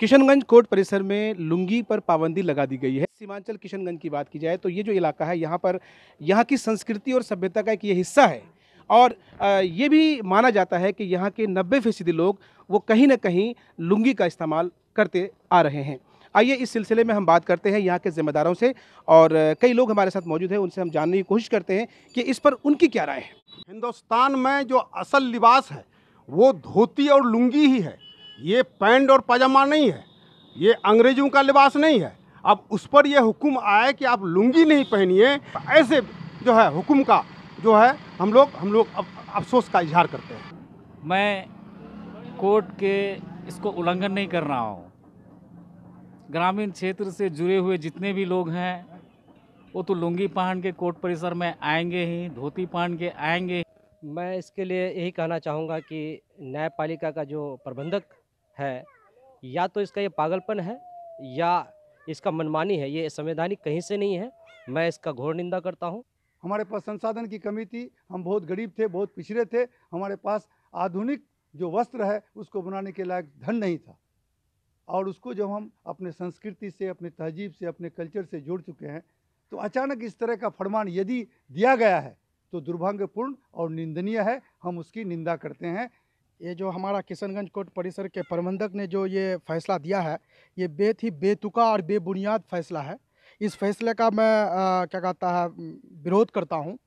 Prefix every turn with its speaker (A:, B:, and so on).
A: Kishanganj court परिसर में लुंगी पर पाबंदी लगा दी गई है सीमांचल किशनगंज की बात की जाए तो ये जो इलाका है यहाँ पर यहाँ की संस्कृति और सभ्यता का एक ये हिस्सा है और ये भी माना जाता है कि यहाँ के नब्बे फीसदी लोग वो कहीं ना कहीं लुंगी का इस्तेमाल करते आ रहे हैं आइए इस सिलसिले में हम बात करते हैं यहाँ के जिम्मेदारों से
B: और कई लोग हमारे साथ मौजूद हैं उनसे हम जानने की कोशिश करते हैं कि इस पर उनकी क्या राय है हिंदुस्तान में जो असल लिबास है वो धोती और लुंगी ही है ये पैंट और पाजामा नहीं है ये अंग्रेजों का लिबास नहीं है अब उस पर यह हुक्म आए कि आप लुंगी नहीं पहनिए ऐसे जो है हुक्म का जो है हम लोग हम लोग
C: अफसोस का इजहार करते हैं मैं कोर्ट के इसको उल्लंघन नहीं कर रहा हूँ ग्रामीण क्षेत्र से जुड़े हुए जितने भी लोग हैं
D: वो तो लुंगी पहन के कोर्ट परिसर में आएंगे ही धोती पहन के आएंगे मैं इसके लिए यही कहना चाहूँगा कि न्यायपालिका का जो प्रबंधक है या तो इसका ये पागलपन है या इसका मनमानी है ये संवैधानिक कहीं से नहीं है मैं इसका घोर निंदा करता हूँ हमारे पास संसाधन की कमी थी हम बहुत गरीब थे बहुत
E: पिछड़े थे हमारे पास आधुनिक जो वस्त्र है उसको बनाने के लायक धन नहीं था और उसको जब हम अपने संस्कृति से अपने तहजीब से अपने कल्चर से जोड़ चुके हैं तो अचानक इस तरह का फरमान यदि दिया गया है तो दुर्भाग्यपूर्ण और निंदनीय
F: है हम उसकी निंदा करते हैं ये जो हमारा किशनगंज कोर्ट परिसर के प्रबंधक ने जो ये फैसला दिया है ये बेहद ही बेतुका और बेबुनियाद फैसला है इस फैसले का मैं आ, क्या कहता है विरोध करता हूँ